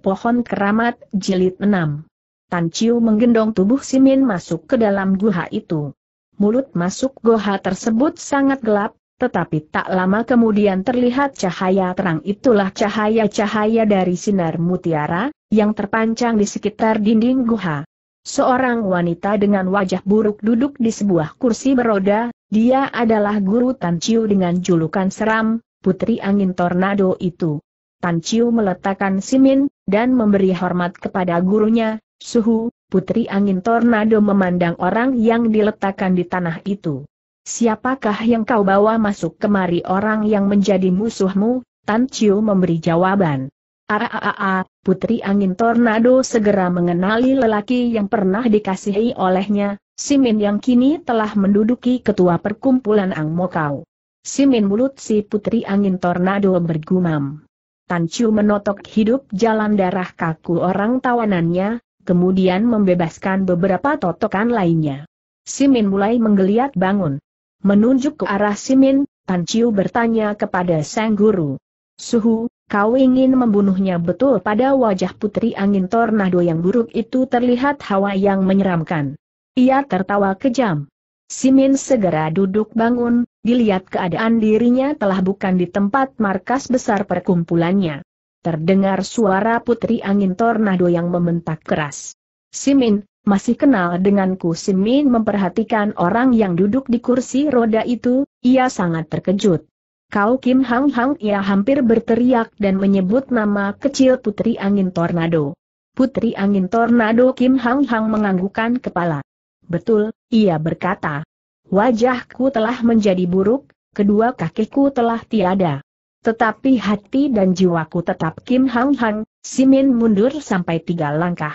Pohon Keramat, Jilid 6. Tan Chiu menggendong tubuh Simin masuk ke dalam guha itu. Mulut masuk guha tersebut sangat gelap, tetapi tak lama kemudian terlihat cahaya terang itulah cahaya-cahaya dari sinar mutiara, yang terpancang di sekitar dinding guha. Seorang wanita dengan wajah buruk duduk di sebuah kursi beroda, dia adalah guru Tan Chiu dengan julukan seram, Putri Angin Tornado itu. Tan Chiu meletakkan Simin, dan memberi hormat kepada gurunya, Suhu, Putri Angin Tornado memandang orang yang diletakkan di tanah itu. Siapakah yang kau bawa masuk kemari orang yang menjadi musuhmu? Tan Chiu memberi jawaban. Aaaa, Putri Angin Tornado segera mengenali lelaki yang pernah dikasihi olehnya, Simin yang kini telah menduduki ketua perkumpulan Ang Mokau. Simin mulut si Putri Angin Tornado bergumam. Tan Chu menotok hidup jalan darah kaku orang tawanannya, kemudian membebaskan beberapa totokan lainnya. Simin mulai menggeliat bangun. Menunjuk ke arah Simin, Tan Chiu bertanya kepada Sang Guru. Suhu, kau ingin membunuhnya betul pada wajah putri angin tornado yang buruk itu terlihat hawa yang menyeramkan. Ia tertawa kejam. Simin segera duduk bangun, dilihat keadaan dirinya telah bukan di tempat markas besar perkumpulannya. Terdengar suara putri angin tornado yang membentak keras. Simin, masih kenal denganku Simin memperhatikan orang yang duduk di kursi roda itu, ia sangat terkejut. Kau Kim Hang Hang ia hampir berteriak dan menyebut nama kecil Putri Angin Tornado. Putri Angin Tornado Kim Hang Hang menganggukkan kepala. Betul, ia berkata. Wajahku telah menjadi buruk, kedua kakiku telah tiada. Tetapi hati dan jiwaku tetap Kim Hang Hang, Simin mundur sampai tiga langkah.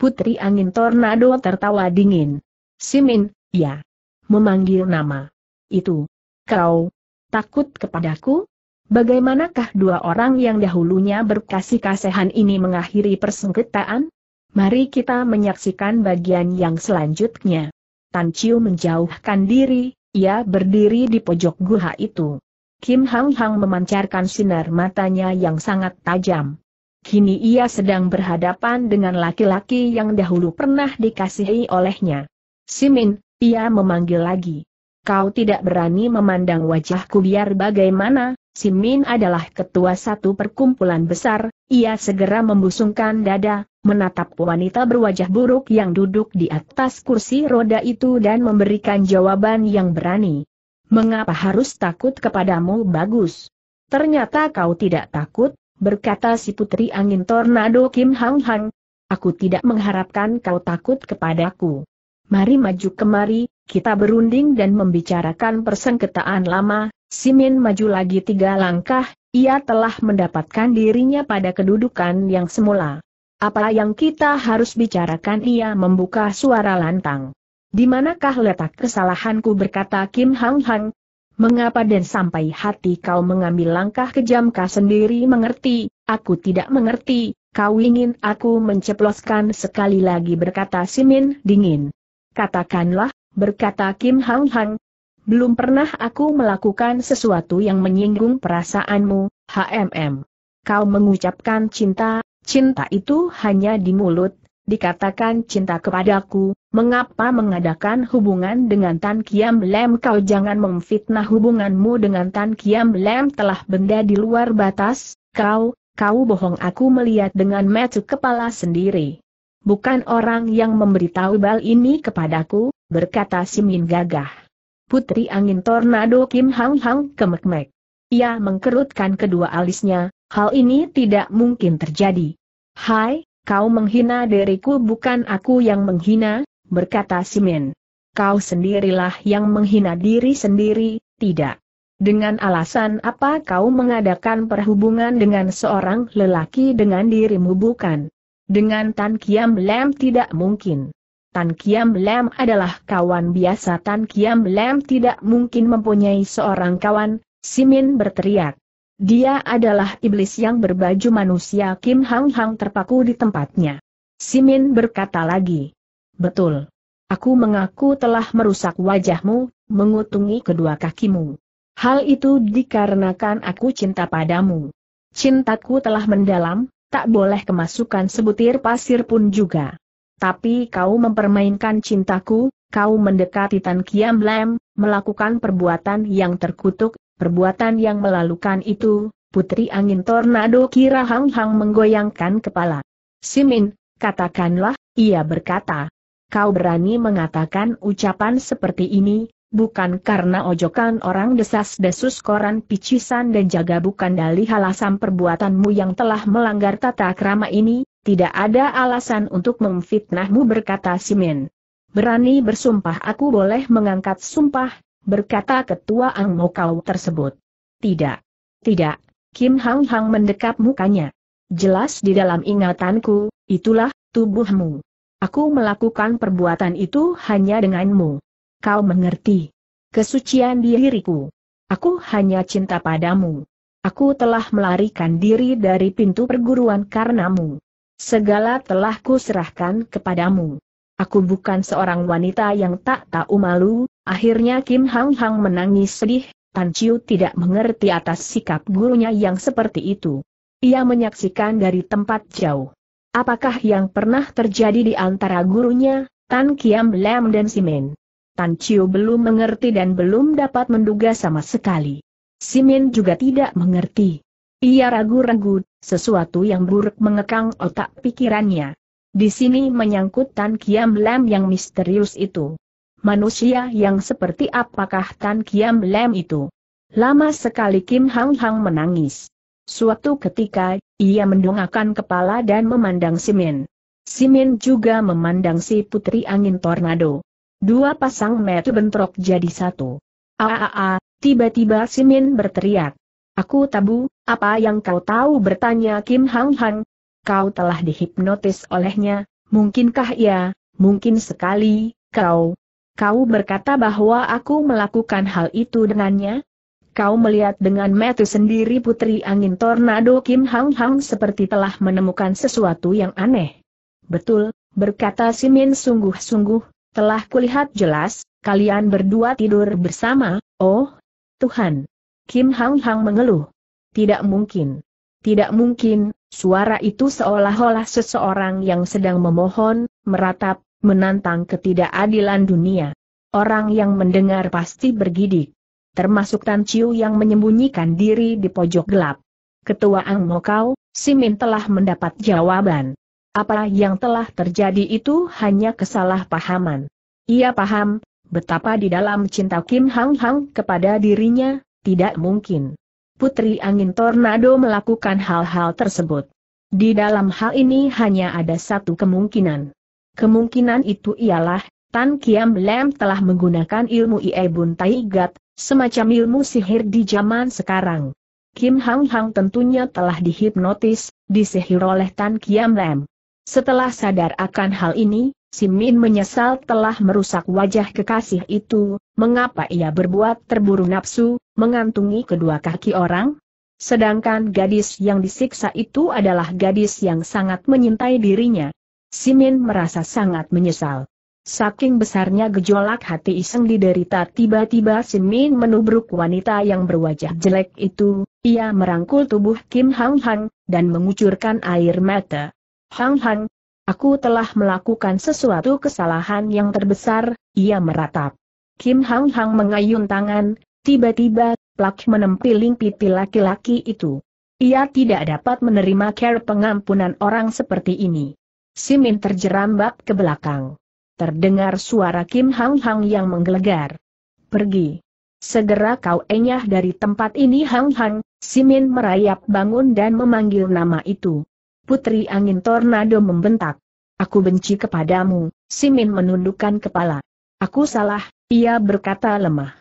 Putri angin tornado tertawa dingin. Simin, ya. Memanggil nama. Itu. Kau. Takut kepadaku? Bagaimanakah dua orang yang dahulunya berkasih kasihan ini mengakhiri persengketaan? Mari kita menyaksikan bagian yang selanjutnya. Tan Chiu menjauhkan diri, ia berdiri di pojok guha itu. Kim Hang Hang memancarkan sinar matanya yang sangat tajam. Kini ia sedang berhadapan dengan laki-laki yang dahulu pernah dikasihi olehnya. Simin, ia memanggil lagi. Kau tidak berani memandang wajahku biar bagaimana, Simin adalah ketua satu perkumpulan besar, ia segera membusungkan dada, menatap wanita berwajah buruk yang duduk di atas kursi roda itu dan memberikan jawaban yang berani. Mengapa harus takut kepadamu bagus? Ternyata kau tidak takut, berkata si putri angin tornado Kim Hang Hang. Aku tidak mengharapkan kau takut kepadaku. Mari maju kemari, kita berunding dan membicarakan persengketaan lama, Simin maju lagi tiga langkah, ia telah mendapatkan dirinya pada kedudukan yang semula. Apa yang kita harus bicarakan ia membuka suara lantang. Di manakah letak kesalahanku berkata Kim Hang Hang? Mengapa dan sampai hati kau mengambil langkah kejam kau sendiri mengerti, aku tidak mengerti, kau ingin aku menceploskan sekali lagi berkata Simin dingin. Katakanlah, berkata Kim Hang Hang, belum pernah aku melakukan sesuatu yang menyinggung perasaanmu, HMM. Kau mengucapkan cinta, Cinta itu hanya di mulut, dikatakan cinta kepadaku, mengapa mengadakan hubungan dengan Tan Kiam Lem kau jangan memfitnah hubunganmu dengan Tan Kiam Lem telah benda di luar batas, kau, kau bohong aku melihat dengan mata kepala sendiri. Bukan orang yang memberitahu bal ini kepadaku, berkata Simin gagah. Putri angin tornado Kim Hang Hang kemek-mek. Ia mengkerutkan kedua alisnya, Hal ini tidak mungkin terjadi. Hai, kau menghina diriku bukan aku yang menghina, berkata Simen. Kau sendirilah yang menghina diri sendiri, tidak. Dengan alasan apa kau mengadakan perhubungan dengan seorang lelaki dengan dirimu bukan? Dengan Tan Kiam Lem tidak mungkin. Tan Kiam Lem adalah kawan biasa Tan Kiam Lem tidak mungkin mempunyai seorang kawan, Simin berteriak. Dia adalah iblis yang berbaju manusia Kim Hang Hang terpaku di tempatnya. Simin berkata lagi. Betul. Aku mengaku telah merusak wajahmu, mengutungi kedua kakimu. Hal itu dikarenakan aku cinta padamu. Cintaku telah mendalam, tak boleh kemasukan sebutir pasir pun juga. Tapi kau mempermainkan cintaku, kau mendekati Tan Kiam Lam, melakukan perbuatan yang terkutuk, Perbuatan yang melalukan itu, putri angin tornado kira hang-hang menggoyangkan kepala. Simin, katakanlah, ia berkata. Kau berani mengatakan ucapan seperti ini, bukan karena ojokan orang desas-desus koran picisan dan jaga bukan dari alasan perbuatanmu yang telah melanggar tata krama ini, tidak ada alasan untuk memfitnahmu berkata Simin. Berani bersumpah aku boleh mengangkat sumpah, berkata ketua Ang kau tersebut. Tidak. Tidak, Kim Hang Hang mendekap mukanya. Jelas di dalam ingatanku, itulah, tubuhmu. Aku melakukan perbuatan itu hanya denganmu. Kau mengerti. Kesucian diriku. Aku hanya cinta padamu. Aku telah melarikan diri dari pintu perguruan karenamu. Segala telah kuserahkan kepadamu. Aku bukan seorang wanita yang tak tahu malu, Akhirnya Kim Hang Hang menangis sedih, Tan Chiu tidak mengerti atas sikap gurunya yang seperti itu. Ia menyaksikan dari tempat jauh. Apakah yang pernah terjadi di antara gurunya, Tan Kiam Lam dan Simen? Tan Chiu belum mengerti dan belum dapat menduga sama sekali. Simin juga tidak mengerti. Ia ragu-ragu, sesuatu yang buruk mengekang otak pikirannya. Di sini menyangkut Tan Kiam Lam yang misterius itu. Manusia yang seperti apakah Tan Kiam Lem itu? Lama sekali Kim Hang Hang menangis. Suatu ketika, ia mendongakkan kepala dan memandang Simin. Simin juga memandang si putri angin tornado. Dua pasang mata bentrok jadi satu. Aaaa, tiba-tiba Simin berteriak. Aku tabu, apa yang kau tahu bertanya Kim Hang Hang, kau telah dihipnotis olehnya, mungkinkah ya, mungkin sekali, kau, Kau berkata bahwa aku melakukan hal itu dengannya? Kau melihat dengan mata sendiri putri angin tornado Kim Hang Hang seperti telah menemukan sesuatu yang aneh. Betul, berkata Simin sungguh-sungguh, telah kulihat jelas, kalian berdua tidur bersama, oh, Tuhan. Kim Hang Hang mengeluh. Tidak mungkin. Tidak mungkin, suara itu seolah-olah seseorang yang sedang memohon, meratap, menantang ketidakadilan dunia. Orang yang mendengar pasti bergidik. Termasuk Tan Chiu yang menyembunyikan diri di pojok gelap. Ketua Ang Mokau, Simin telah mendapat jawaban. Apa yang telah terjadi itu hanya kesalahpahaman. Ia paham, betapa di dalam cinta Kim Hang Hang kepada dirinya, tidak mungkin. Putri Angin Tornado melakukan hal-hal tersebut. Di dalam hal ini hanya ada satu kemungkinan. Kemungkinan itu ialah, Tan Kiam Lem telah menggunakan ilmu Iebun Taigat, semacam ilmu sihir di zaman sekarang. Kim Hang Hang tentunya telah dihipnotis, disihir oleh Tan Kiam Lem. Setelah sadar akan hal ini, Si Min menyesal telah merusak wajah kekasih itu, mengapa ia berbuat terburu nafsu, mengantungi kedua kaki orang? Sedangkan gadis yang disiksa itu adalah gadis yang sangat menyintai dirinya. Simin merasa sangat menyesal. Saking besarnya gejolak hati Iseng diderita tiba-tiba Simin menubruk wanita yang berwajah jelek itu, ia merangkul tubuh Kim Hang Hang, dan mengucurkan air mata. Hang Hang, aku telah melakukan sesuatu kesalahan yang terbesar, ia meratap. Kim Hang Hang mengayun tangan, tiba-tiba, plak menempiling pipi laki-laki itu. Ia tidak dapat menerima care pengampunan orang seperti ini. Simin terjerambat ke belakang. Terdengar suara Kim Hang Hang yang menggelegar. Pergi. Segera kau enyah dari tempat ini Hang Hang, Simin merayap bangun dan memanggil nama itu. Putri angin tornado membentak. Aku benci kepadamu, Simin menundukkan kepala. Aku salah, ia berkata lemah.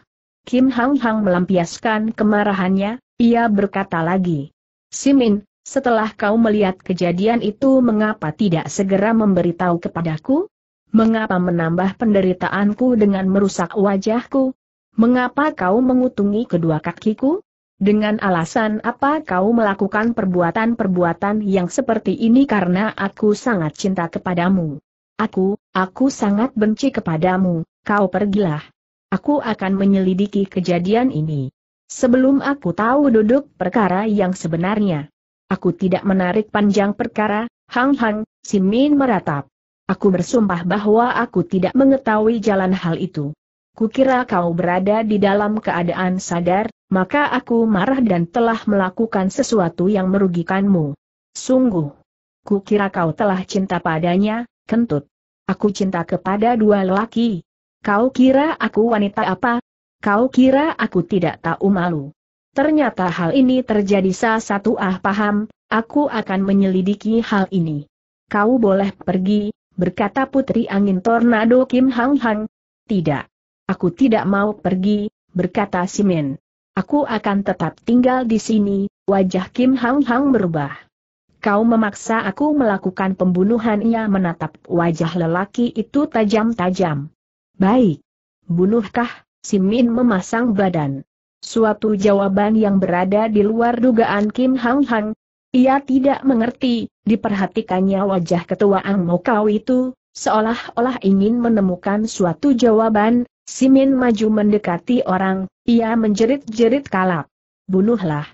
Kim Hang Hang melampiaskan kemarahannya, ia berkata lagi. Simin, setelah kau melihat kejadian itu mengapa tidak segera memberitahu kepadaku? Mengapa menambah penderitaanku dengan merusak wajahku? Mengapa kau mengutungi kedua kakiku? Dengan alasan apa kau melakukan perbuatan-perbuatan yang seperti ini karena aku sangat cinta kepadamu. Aku, aku sangat benci kepadamu, kau pergilah. Aku akan menyelidiki kejadian ini. Sebelum aku tahu duduk perkara yang sebenarnya. Aku tidak menarik panjang perkara, Hang Hang, si Min meratap. Aku bersumpah bahwa aku tidak mengetahui jalan hal itu. Kukira kau berada di dalam keadaan sadar, maka aku marah dan telah melakukan sesuatu yang merugikanmu. Sungguh. Kukira kau telah cinta padanya, kentut. Aku cinta kepada dua lelaki. Kau kira aku wanita apa? Kau kira aku tidak tahu malu? Ternyata hal ini terjadi salah satu ah paham, aku akan menyelidiki hal ini. Kau boleh pergi, berkata putri angin tornado Kim Hang Hang. Tidak. Aku tidak mau pergi, berkata Simin. Aku akan tetap tinggal di sini, wajah Kim Hang Hang berubah. Kau memaksa aku melakukan pembunuhannya menatap wajah lelaki itu tajam-tajam. Baik. Bunuhkah? Simin memasang badan. Suatu jawaban yang berada di luar dugaan Kim Hang Hang. Ia tidak mengerti, diperhatikannya wajah ketua Ang Mokau itu, seolah-olah ingin menemukan suatu jawaban, Simin maju mendekati orang, ia menjerit-jerit kalap. Bunuhlah.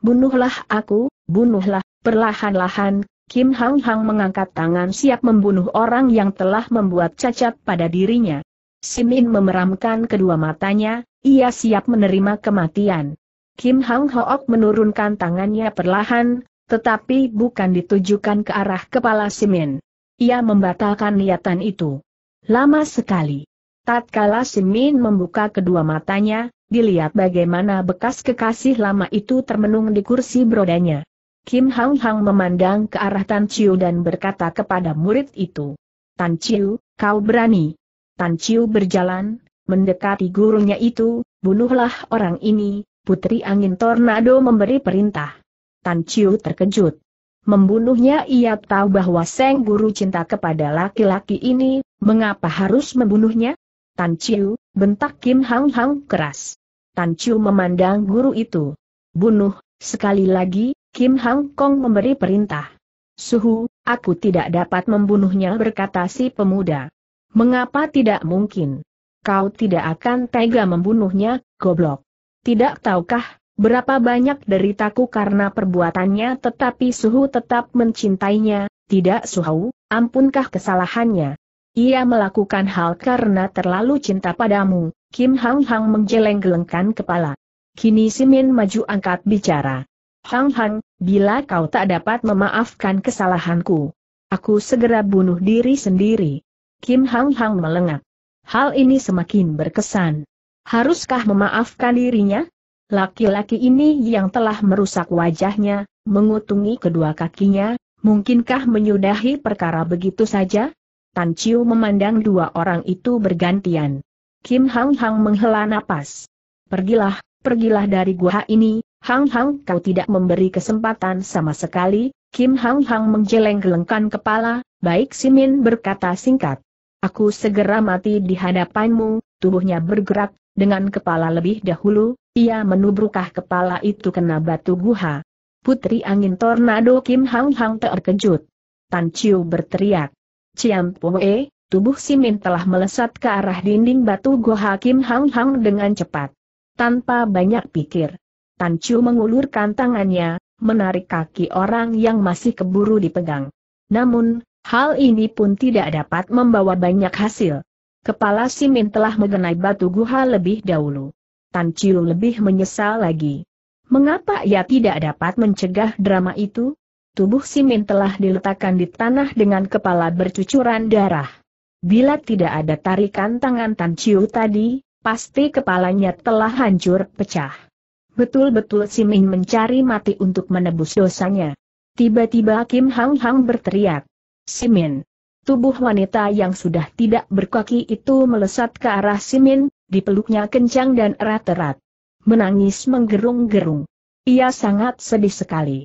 Bunuhlah aku, bunuhlah, perlahan-lahan, Kim Hang Hang mengangkat tangan siap membunuh orang yang telah membuat cacat pada dirinya. Simin memeramkan kedua matanya, ia siap menerima kematian. Kim Hang Hook menurunkan tangannya perlahan, tetapi bukan ditujukan ke arah kepala Simin. Ia membatalkan niatan itu. Lama sekali. Tatkala Simin membuka kedua matanya, dilihat bagaimana bekas kekasih lama itu termenung di kursi brodanya. Kim Hang Hang memandang ke arah Tan Chiu dan berkata kepada murid itu. Tan Chiu, kau berani. Tan Chiu berjalan, mendekati gurunya itu, bunuhlah orang ini, Putri Angin Tornado memberi perintah. Tan Chiu terkejut. Membunuhnya ia tahu bahwa Seng Guru cinta kepada laki-laki ini, mengapa harus membunuhnya? Tan Chiu, bentak Kim Hang Hang keras. Tan Chiu memandang guru itu. Bunuh, sekali lagi, Kim Hang Kong memberi perintah. Suhu, aku tidak dapat membunuhnya berkata si pemuda. Mengapa tidak mungkin? Kau tidak akan tega membunuhnya, goblok. Tidak tahukah, berapa banyak deritaku karena perbuatannya tetapi suhu tetap mencintainya, tidak suhu, ampunkah kesalahannya? Ia melakukan hal karena terlalu cinta padamu, Kim Hang Hang menjeleng-gelengkan kepala. Kini Simin maju angkat bicara. Hang Hang, bila kau tak dapat memaafkan kesalahanku, aku segera bunuh diri sendiri. Kim Hang Hang melengak. Hal ini semakin berkesan. Haruskah memaafkan dirinya? Laki-laki ini yang telah merusak wajahnya, mengutungi kedua kakinya, mungkinkah menyudahi perkara begitu saja? Tan Chiu memandang dua orang itu bergantian. Kim Hang Hang menghela napas. Pergilah, pergilah dari gua ini, Hang Hang kau tidak memberi kesempatan sama sekali, Kim Hang Hang menjeleng-gelengkan kepala, baik Simin berkata singkat. Aku segera mati di hadapanmu, tubuhnya bergerak, dengan kepala lebih dahulu, ia menubrukah kepala itu kena batu guha. Putri angin tornado Kim Hang Hang terkejut. Tan Chiu berteriak. Ciam Poe, tubuh Simin telah melesat ke arah dinding batu guha Kim Hang Hang dengan cepat. Tanpa banyak pikir. Tan Chiu mengulurkan tangannya, menarik kaki orang yang masih keburu dipegang. Namun, Hal ini pun tidak dapat membawa banyak hasil. Kepala Simin telah mengenai batu guha lebih dahulu. Tan Chiu lebih menyesal lagi. Mengapa ia tidak dapat mencegah drama itu? Tubuh Simin telah diletakkan di tanah dengan kepala bercucuran darah. Bila tidak ada tarikan tangan Tan Chiu tadi, pasti kepalanya telah hancur pecah. Betul-betul Simin mencari mati untuk menebus dosanya. Tiba-tiba Kim Hang Hang berteriak. Simin. Tubuh wanita yang sudah tidak berkaki itu melesat ke arah Simin, dipeluknya kencang dan erat-erat. Menangis menggerung-gerung. Ia sangat sedih sekali.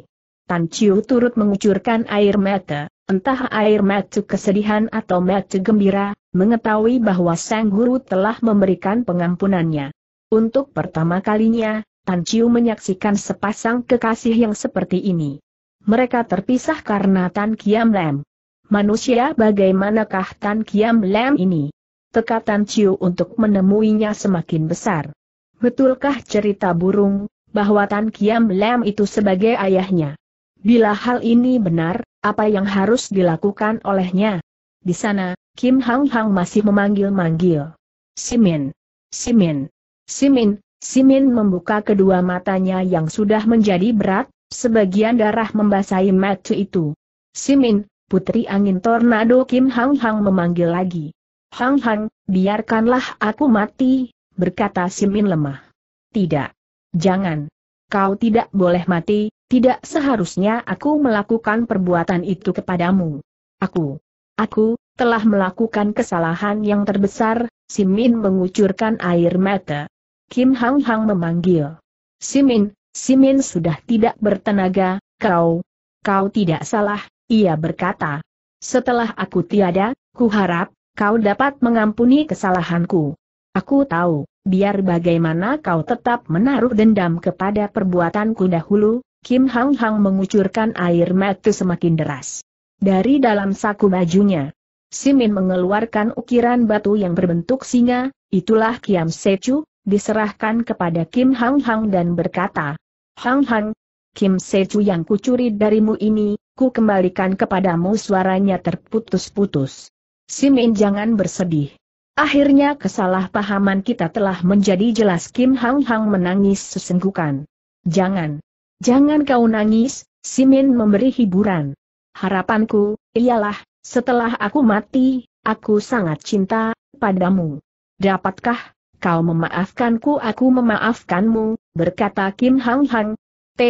Tan Chiu turut mengucurkan air mata, entah air mata kesedihan atau mata gembira, mengetahui bahwa Sang Guru telah memberikan pengampunannya. Untuk pertama kalinya, Tan Chiu menyaksikan sepasang kekasih yang seperti ini. Mereka terpisah karena Tan Kiam Lam. Manusia bagaimanakah Tan Kiam Lam ini? Tekatan Ciu untuk menemuinya semakin besar. Betulkah cerita burung, bahwa Tan Kiam Lam itu sebagai ayahnya? Bila hal ini benar, apa yang harus dilakukan olehnya? Di sana, Kim Hang Hang masih memanggil-manggil. Simin. Simin. Simin. Simin membuka kedua matanya yang sudah menjadi berat, sebagian darah membasahi mata itu. Simin, Putri Angin Tornado Kim Hang Hang memanggil lagi. Hang Hang, biarkanlah aku mati, berkata Simin lemah. Tidak. Jangan. Kau tidak boleh mati, tidak seharusnya aku melakukan perbuatan itu kepadamu. Aku. Aku, telah melakukan kesalahan yang terbesar, Simin mengucurkan air mata. Kim Hang Hang memanggil. Simin, Simin sudah tidak bertenaga, kau. Kau tidak salah, ia berkata, setelah aku tiada, ku harap, kau dapat mengampuni kesalahanku. Aku tahu, biar bagaimana kau tetap menaruh dendam kepada perbuatanku dahulu, Kim Hang Hang mengucurkan air mata semakin deras. Dari dalam saku bajunya, Simin mengeluarkan ukiran batu yang berbentuk singa, itulah Kiam Seju, diserahkan kepada Kim Hang Hang dan berkata, Hang Hang, Kim Seju yang kucuri darimu ini, ku kembalikan kepadamu suaranya terputus-putus. Simin jangan bersedih. Akhirnya kesalahpahaman kita telah menjadi jelas Kim Hang Hang menangis sesenggukan. Jangan. Jangan kau nangis, Simin memberi hiburan. Harapanku, ialah, setelah aku mati, aku sangat cinta, padamu. Dapatkah, kau memaafkanku aku memaafkanmu, berkata Kim Hang Hang. T.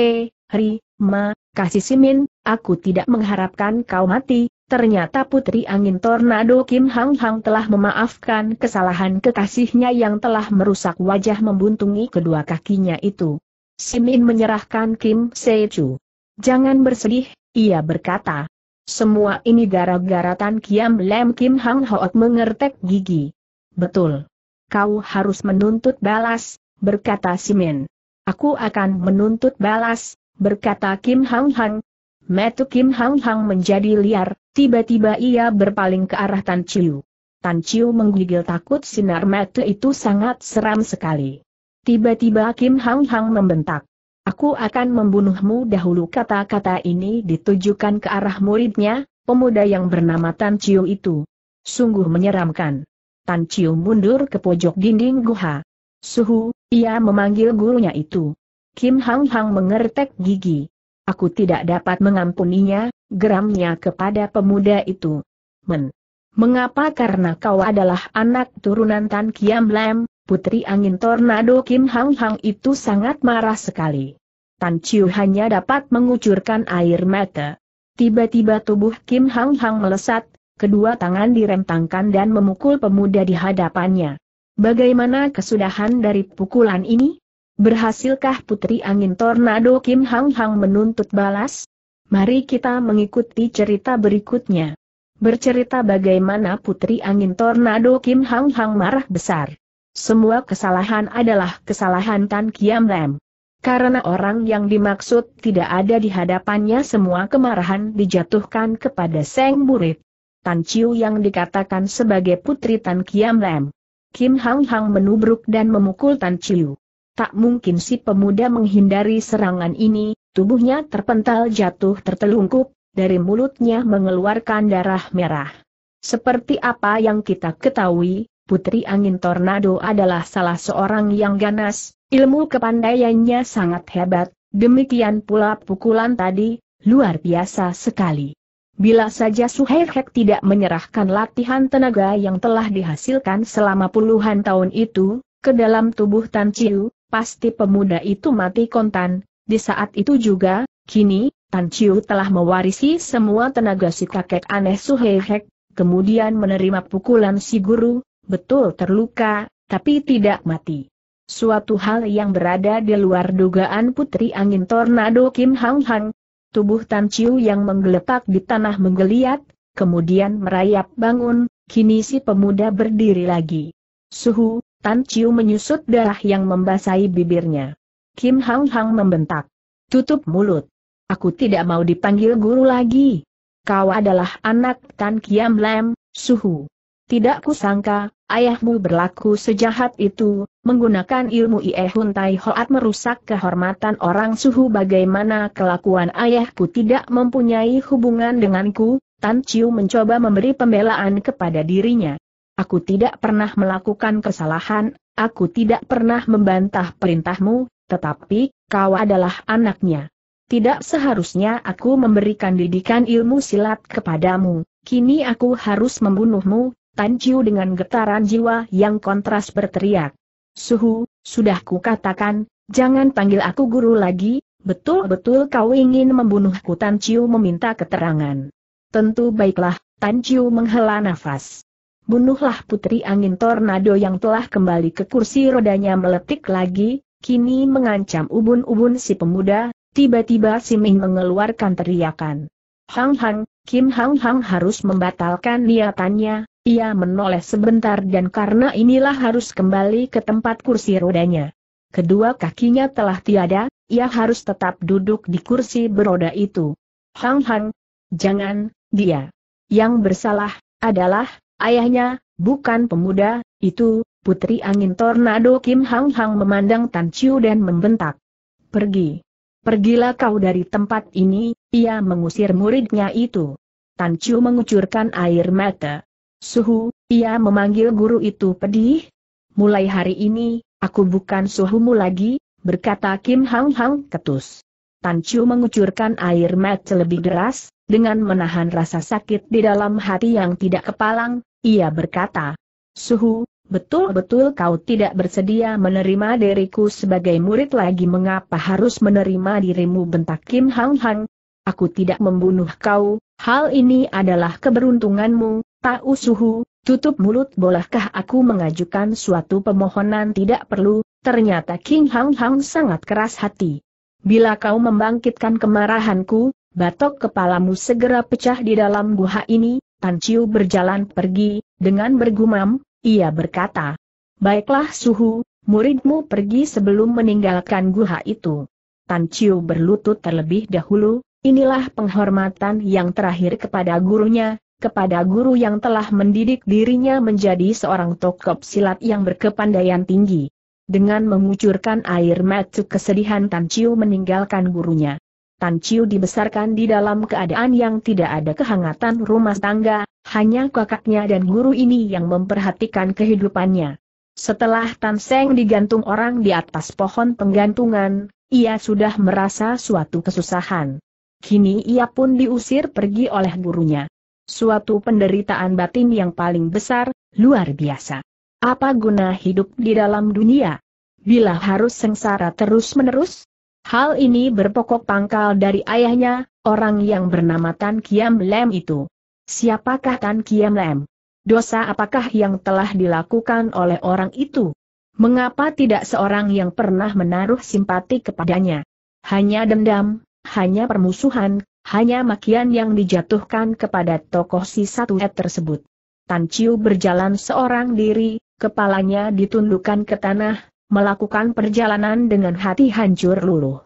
Ri, Ma, kasih Simin, Aku tidak mengharapkan kau mati, ternyata Putri Angin Tornado Kim Hang Hang telah memaafkan kesalahan kekasihnya yang telah merusak wajah membuntungi kedua kakinya itu. Simin menyerahkan Kim Seju. Jangan bersedih, ia berkata. Semua ini gara-gara Tan Kiam Lem Kim Hang Hoat mengertek gigi. Betul. Kau harus menuntut balas, berkata Simin. Aku akan menuntut balas, berkata Kim Hang Hang, Metu Kim Hang Hang menjadi liar, tiba-tiba ia berpaling ke arah Tan Chiu. Tan Chiu menggigil takut sinar metu itu sangat seram sekali. Tiba-tiba Kim Hang Hang membentak. Aku akan membunuhmu dahulu kata-kata ini ditujukan ke arah muridnya, pemuda yang bernama Tan Chiu itu. Sungguh menyeramkan. Tan Chiu mundur ke pojok dinding guha. Suhu, ia memanggil gurunya itu. Kim Hang Hang mengertek gigi. Aku tidak dapat mengampuninya, geramnya kepada pemuda itu. Men. Mengapa? Karena kau adalah anak turunan Tan Kiam Lam, putri angin tornado Kim Hang Hang itu sangat marah sekali. Tan Chiu hanya dapat mengucurkan air mata. Tiba-tiba tubuh Kim Hang Hang melesat, kedua tangan direntangkan dan memukul pemuda di hadapannya. Bagaimana kesudahan dari pukulan ini? Berhasilkah Putri Angin Tornado Kim Hang Hang menuntut balas? Mari kita mengikuti cerita berikutnya. Bercerita bagaimana Putri Angin Tornado Kim Hang Hang marah besar. Semua kesalahan adalah kesalahan Tan Kiam Lam. Karena orang yang dimaksud tidak ada di hadapannya semua kemarahan dijatuhkan kepada Seng Murid. Tan Chiu yang dikatakan sebagai putri Tan Kiam Lam. Kim Hang Hang menubruk dan memukul Tan Chiu. Tak mungkin si pemuda menghindari serangan ini, tubuhnya terpental jatuh tertelungkup, dari mulutnya mengeluarkan darah merah. Seperti apa yang kita ketahui, Putri Angin Tornado adalah salah seorang yang ganas, ilmu kepandaiannya sangat hebat, demikian pula pukulan tadi, luar biasa sekali. Bila saja Suherhek tidak menyerahkan latihan tenaga yang telah dihasilkan selama puluhan tahun itu, ke dalam tubuh Tan Chiu, pasti pemuda itu mati kontan, di saat itu juga, kini, Tan Chiu telah mewarisi semua tenaga si kakek aneh Suhehek, kemudian menerima pukulan si guru, betul terluka, tapi tidak mati. Suatu hal yang berada di luar dugaan putri angin tornado Kim Hang Hang. Tubuh Tan Chiu yang menggeletak di tanah menggeliat, kemudian merayap bangun, kini si pemuda berdiri lagi. Suhu, Tan Chiu menyusut darah yang membasahi bibirnya. Kim Hang Hang membentak. Tutup mulut. Aku tidak mau dipanggil guru lagi. Kau adalah anak Tan Kiam Lam, suhu. Tidak kusangka, ayahmu berlaku sejahat itu, menggunakan ilmu Ie Hun Tai Hoat merusak kehormatan orang suhu bagaimana kelakuan ayahku tidak mempunyai hubungan denganku, Tan Chiu mencoba memberi pembelaan kepada dirinya. Aku tidak pernah melakukan kesalahan, aku tidak pernah membantah perintahmu, tetapi, kau adalah anaknya. Tidak seharusnya aku memberikan didikan ilmu silat kepadamu, kini aku harus membunuhmu, Tan Chiu dengan getaran jiwa yang kontras berteriak. Suhu, sudah katakan, jangan panggil aku guru lagi, betul-betul kau ingin membunuhku Tan Chiu meminta keterangan. Tentu baiklah, Tan Chiu menghela nafas. Bunuhlah putri angin tornado yang telah kembali ke kursi rodanya meletik lagi, kini mengancam ubun-ubun si pemuda, tiba-tiba si Ming mengeluarkan teriakan. Hang Hang, Kim Hang Hang harus membatalkan niatannya, ia menoleh sebentar dan karena inilah harus kembali ke tempat kursi rodanya. Kedua kakinya telah tiada, ia harus tetap duduk di kursi beroda itu. Hang Hang, jangan, dia. Yang bersalah, adalah, Ayahnya, bukan pemuda, itu, putri angin tornado Kim Hang Hang memandang Tan Chiu dan membentak. Pergi. Pergilah kau dari tempat ini, ia mengusir muridnya itu. Tan Chiu mengucurkan air mata. Suhu, ia memanggil guru itu pedih. Mulai hari ini, aku bukan suhumu lagi, berkata Kim Hang Hang ketus. Tan Chiu mengucurkan air mata lebih deras, dengan menahan rasa sakit di dalam hati yang tidak kepalang, ia berkata, Suhu, betul-betul kau tidak bersedia menerima diriku sebagai murid lagi mengapa harus menerima dirimu bentak Kim Hang Hang. Aku tidak membunuh kau, hal ini adalah keberuntunganmu, tahu Suhu? tutup mulut bolehkah aku mengajukan suatu pemohonan tidak perlu, ternyata Kim Hang Hang sangat keras hati. Bila kau membangkitkan kemarahanku, batok kepalamu segera pecah di dalam guha ini, Tan Chiu berjalan pergi, dengan bergumam, ia berkata, Baiklah Suhu, muridmu pergi sebelum meninggalkan guha itu. Tan Chiu berlutut terlebih dahulu, inilah penghormatan yang terakhir kepada gurunya, kepada guru yang telah mendidik dirinya menjadi seorang tokoh silat yang berkepandaian tinggi. Dengan mengucurkan air mata kesedihan Tan Chiu meninggalkan gurunya. Tan Chiu dibesarkan di dalam keadaan yang tidak ada kehangatan rumah tangga, hanya kakaknya dan guru ini yang memperhatikan kehidupannya. Setelah Tan Seng digantung orang di atas pohon penggantungan, ia sudah merasa suatu kesusahan. Kini ia pun diusir pergi oleh gurunya. Suatu penderitaan batin yang paling besar, luar biasa. Apa guna hidup di dalam dunia? Bila harus sengsara terus-menerus? Hal ini berpokok pangkal dari ayahnya, orang yang bernama Tan Kiam Lem itu. Siapakah Tan Kiam Lem? Dosa apakah yang telah dilakukan oleh orang itu? Mengapa tidak seorang yang pernah menaruh simpati kepadanya? Hanya dendam, hanya permusuhan, hanya makian yang dijatuhkan kepada tokoh si satu et tersebut. Tan Chiu berjalan seorang diri, kepalanya ditundukkan ke tanah, melakukan perjalanan dengan hati hancur luluh.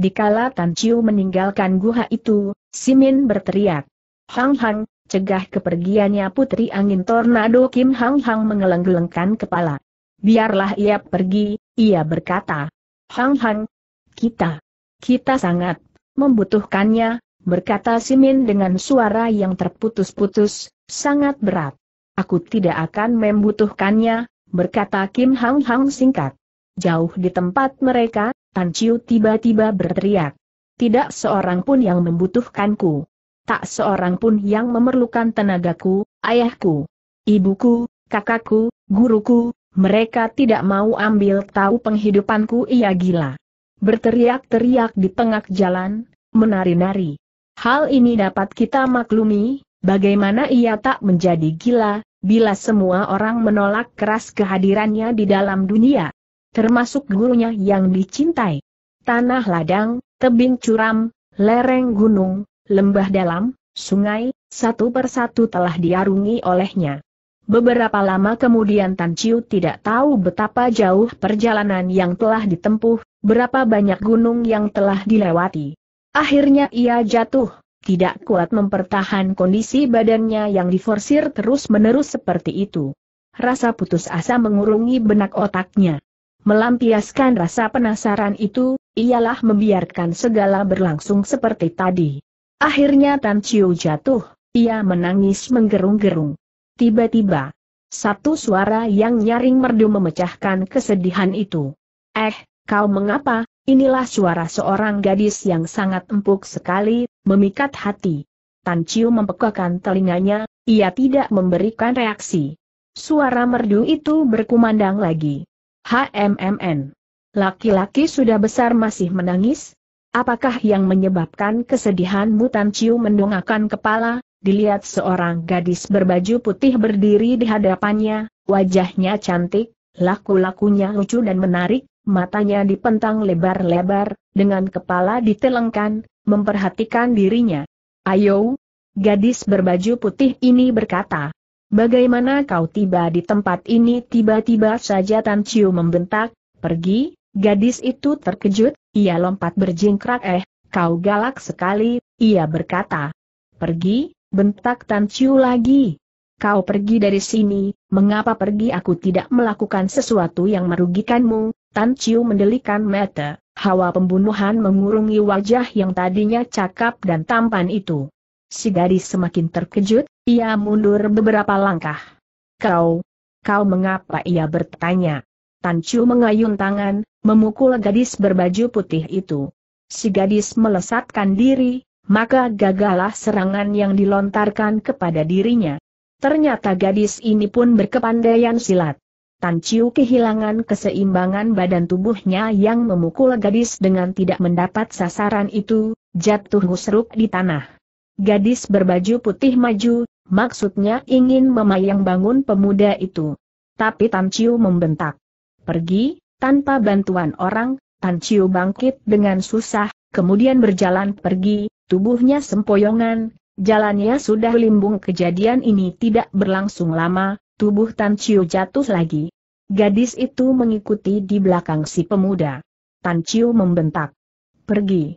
Dikala Tan Chiu meninggalkan guha itu, Simin berteriak. Hang Hang, cegah kepergiannya putri angin tornado Kim Hang Hang menggeleng-gelengkan kepala. Biarlah ia pergi, ia berkata. Hang Hang, kita, kita sangat membutuhkannya, berkata Simin dengan suara yang terputus-putus, sangat berat. Aku tidak akan membutuhkannya, berkata Kim Hang Hang singkat. Jauh di tempat mereka, Tan Chiu tiba-tiba berteriak. Tidak seorang pun yang membutuhkanku. Tak seorang pun yang memerlukan tenagaku, ayahku, ibuku, kakakku, guruku, mereka tidak mau ambil tahu penghidupanku ia gila. Berteriak-teriak di tengah jalan, menari-nari. Hal ini dapat kita maklumi, bagaimana ia tak menjadi gila, bila semua orang menolak keras kehadirannya di dalam dunia termasuk gurunya yang dicintai. Tanah ladang, tebing curam, lereng gunung, lembah dalam, sungai, satu persatu telah diarungi olehnya. Beberapa lama kemudian Tan Chiu tidak tahu betapa jauh perjalanan yang telah ditempuh, berapa banyak gunung yang telah dilewati. Akhirnya ia jatuh, tidak kuat mempertahankan kondisi badannya yang diforsir terus-menerus seperti itu. Rasa putus asa mengurungi benak otaknya. Melampiaskan rasa penasaran itu, ialah membiarkan segala berlangsung seperti tadi. Akhirnya Tan Chiu jatuh, ia menangis menggerung-gerung. Tiba-tiba, satu suara yang nyaring merdu memecahkan kesedihan itu. Eh, kau mengapa? Inilah suara seorang gadis yang sangat empuk sekali, memikat hati. Tan Chiu mempekakan telinganya, ia tidak memberikan reaksi. Suara merdu itu berkumandang lagi. HMMN. Laki-laki sudah besar masih menangis? Apakah yang menyebabkan kesedihan? Mutan Ciu mendongakkan kepala, dilihat seorang gadis berbaju putih berdiri di hadapannya, wajahnya cantik, laku-lakunya lucu dan menarik, matanya dipentang lebar-lebar, dengan kepala ditelengkan, memperhatikan dirinya. Ayo, gadis berbaju putih ini berkata, Bagaimana kau tiba di tempat ini? Tiba-tiba saja Tan Chiu membentak, pergi, gadis itu terkejut, ia lompat berjingkrak eh, kau galak sekali, ia berkata. Pergi, bentak Tan Chiu lagi. Kau pergi dari sini, mengapa pergi aku tidak melakukan sesuatu yang merugikanmu, Tan Chiu mendelikan mata, hawa pembunuhan mengurungi wajah yang tadinya cakap dan tampan itu. Si gadis semakin terkejut, ia mundur beberapa langkah. Kau, kau mengapa ia bertanya? Tan Chu mengayun tangan, memukul gadis berbaju putih itu. Si gadis melesatkan diri, maka gagalah serangan yang dilontarkan kepada dirinya. Ternyata gadis ini pun berkepandaian silat. Tan Chiu kehilangan keseimbangan badan tubuhnya yang memukul gadis dengan tidak mendapat sasaran itu, jatuh husruk di tanah. Gadis berbaju putih maju, maksudnya ingin memayang bangun pemuda itu. Tapi Tan Chiu membentak. Pergi, tanpa bantuan orang, Tan Chiu bangkit dengan susah, kemudian berjalan pergi, tubuhnya sempoyongan, jalannya sudah limbung kejadian ini tidak berlangsung lama, tubuh Tan Chiu jatuh lagi. Gadis itu mengikuti di belakang si pemuda. Tan Chiu membentak. Pergi.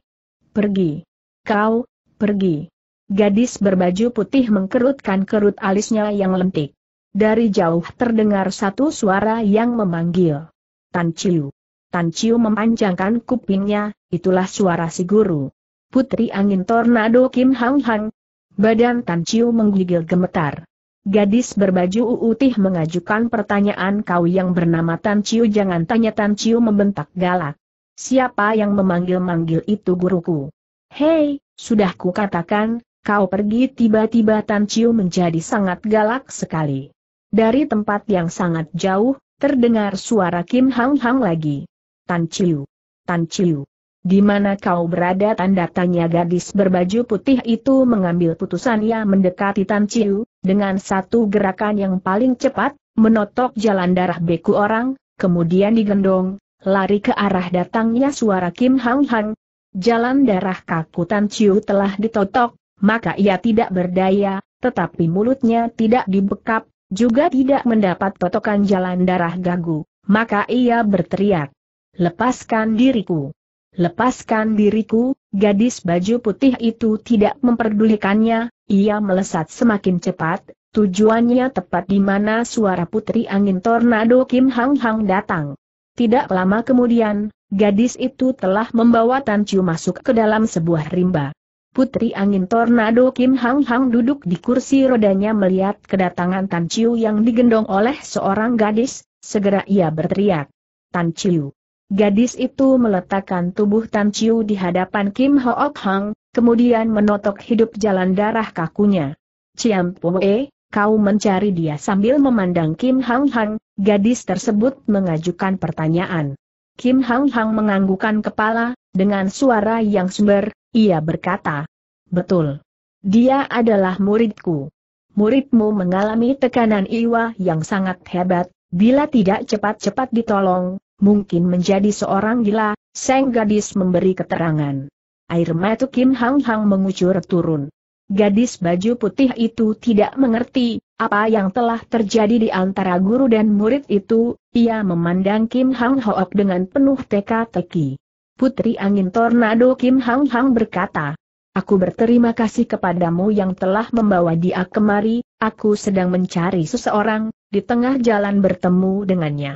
Pergi. Kau, pergi. Gadis berbaju putih mengkerutkan kerut alisnya yang lentik. Dari jauh terdengar satu suara yang memanggil. Tan Chiu. Tan Chiu memanjangkan kupingnya, itulah suara si guru. Putri angin tornado Kim Hang Hang. Badan Tan Chiu menggigil gemetar. Gadis berbaju uutih mengajukan pertanyaan kau yang bernama Tan Chiu jangan tanya Tan Chiu membentak galak. Siapa yang memanggil-manggil itu guruku? Hei, sudah kukatakan, Kau pergi tiba-tiba Tan Chiu menjadi sangat galak sekali. Dari tempat yang sangat jauh, terdengar suara Kim Hang Hang lagi. Tan Chiu. Tan Chiu. Di mana kau berada tanda tanya gadis berbaju putih itu mengambil putusan ia mendekati Tan Chiu, dengan satu gerakan yang paling cepat, menotok jalan darah beku orang, kemudian digendong, lari ke arah datangnya suara Kim Hang Hang. Jalan darah kaku Tan Chiu telah ditotok, maka ia tidak berdaya, tetapi mulutnya tidak dibekap, juga tidak mendapat potokan jalan darah gagu, maka ia berteriak. Lepaskan diriku! Lepaskan diriku, gadis baju putih itu tidak memperdulikannya, ia melesat semakin cepat, tujuannya tepat di mana suara putri angin tornado Kim Hang Hang datang. Tidak lama kemudian, gadis itu telah membawa Tan Chiu masuk ke dalam sebuah rimba. Putri Angin Tornado Kim Hang Hang duduk di kursi rodanya melihat kedatangan Tan Chiu yang digendong oleh seorang gadis, segera ia berteriak. Tan Chiu. Gadis itu meletakkan tubuh Tan Chiu di hadapan Kim Hook Hang, kemudian menotok hidup jalan darah kakunya. Ciam Poe, kau mencari dia sambil memandang Kim Hang Hang, gadis tersebut mengajukan pertanyaan. Kim Hang Hang menganggukan kepala, dengan suara yang sumber, ia berkata, Betul. Dia adalah muridku. Muridmu mengalami tekanan iwa yang sangat hebat, bila tidak cepat-cepat ditolong, mungkin menjadi seorang gila, Seng gadis memberi keterangan. Air mata Kim Hang Hang mengucur turun. Gadis baju putih itu tidak mengerti apa yang telah terjadi di antara guru dan murid itu, ia memandang Kim Hang Hook dengan penuh teka-teki. Putri Angin Tornado Kim Hang Hang berkata, Aku berterima kasih kepadamu yang telah membawa dia kemari, aku sedang mencari seseorang, di tengah jalan bertemu dengannya.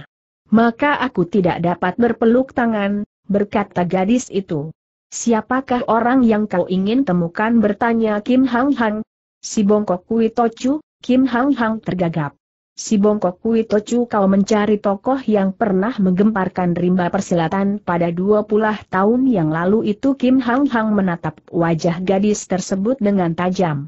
Maka aku tidak dapat berpeluk tangan, berkata gadis itu. Siapakah orang yang kau ingin temukan bertanya Kim Hang Hang? Si bongkok Kui Tocu, Kim Hang Hang tergagap. Si Bongkok Kui Tocu kau mencari tokoh yang pernah menggemparkan rimba persilatan pada dua puluh tahun yang lalu itu Kim Hang Hang menatap wajah gadis tersebut dengan tajam.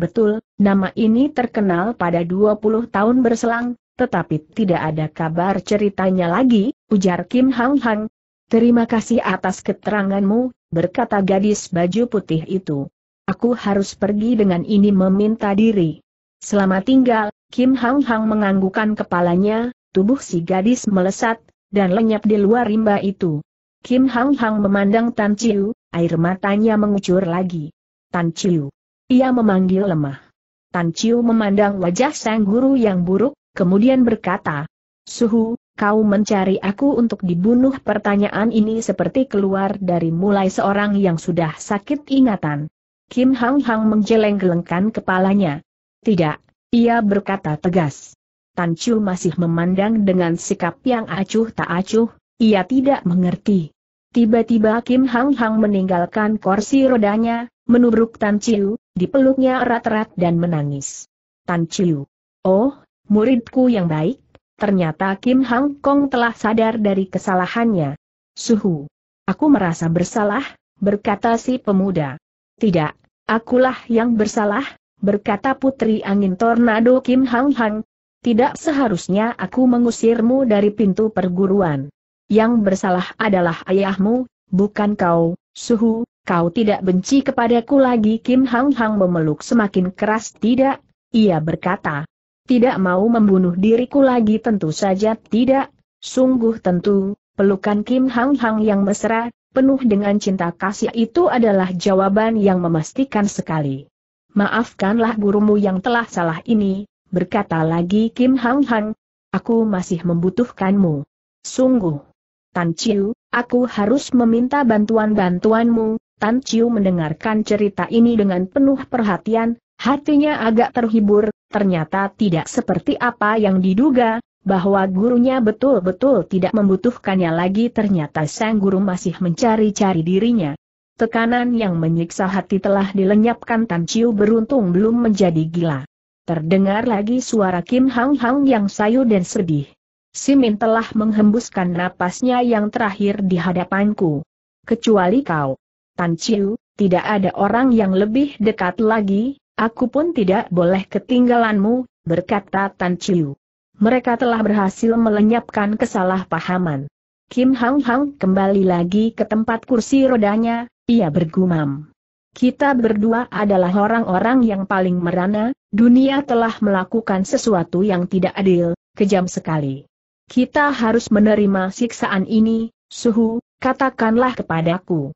Betul, nama ini terkenal pada dua puluh tahun berselang, tetapi tidak ada kabar ceritanya lagi, ujar Kim Hang Hang. Terima kasih atas keteranganmu, berkata gadis baju putih itu. Aku harus pergi dengan ini meminta diri. Selama tinggal, Kim Hang Hang menganggukan kepalanya, tubuh si gadis melesat, dan lenyap di luar rimba itu. Kim Hang Hang memandang Tan Chiu, air matanya mengucur lagi. Tan Chiu. Ia memanggil lemah. Tan Chiu memandang wajah sang guru yang buruk, kemudian berkata, Suhu, kau mencari aku untuk dibunuh pertanyaan ini seperti keluar dari mulai seorang yang sudah sakit ingatan. Kim Hang Hang menjeleng gelengkan kepalanya. Tidak, ia berkata tegas. Tan Chu masih memandang dengan sikap yang acuh tak acuh, ia tidak mengerti. Tiba-tiba Kim Hang Hang meninggalkan kursi rodanya, menubruk Tan Chiu, dipeluknya erat-erat dan menangis. Tan Chiu. Oh, muridku yang baik, ternyata Kim Hang Kong telah sadar dari kesalahannya. Suhu. Aku merasa bersalah, berkata si pemuda. Tidak, akulah yang bersalah, berkata Putri Angin Tornado Kim Hang Hang, tidak seharusnya aku mengusirmu dari pintu perguruan. Yang bersalah adalah ayahmu, bukan kau, suhu, kau tidak benci kepadaku lagi Kim Hang Hang memeluk semakin keras tidak, ia berkata. Tidak mau membunuh diriku lagi tentu saja tidak, sungguh tentu, pelukan Kim Hang Hang yang mesra, penuh dengan cinta kasih itu adalah jawaban yang memastikan sekali. Maafkanlah gurumu yang telah salah ini, berkata lagi Kim Hang Hang. Aku masih membutuhkanmu. Sungguh. Tan Chiu, aku harus meminta bantuan-bantuanmu. Tan Chiu mendengarkan cerita ini dengan penuh perhatian, hatinya agak terhibur, ternyata tidak seperti apa yang diduga, bahwa gurunya betul-betul tidak membutuhkannya lagi ternyata sang guru masih mencari-cari dirinya. Tekanan yang menyiksa hati telah dilenyapkan Tan Chiu beruntung belum menjadi gila. Terdengar lagi suara Kim Hang Hang yang sayu dan sedih. Simin telah menghembuskan napasnya yang terakhir di hadapanku. Kecuali kau. Tan Chiu, tidak ada orang yang lebih dekat lagi, aku pun tidak boleh ketinggalanmu, berkata Tan Chiu. Mereka telah berhasil melenyapkan kesalahpahaman. Kim Hang Hang kembali lagi ke tempat kursi rodanya, ia bergumam. Kita berdua adalah orang-orang yang paling merana, dunia telah melakukan sesuatu yang tidak adil, kejam sekali. Kita harus menerima siksaan ini, Suhu, katakanlah kepadaku.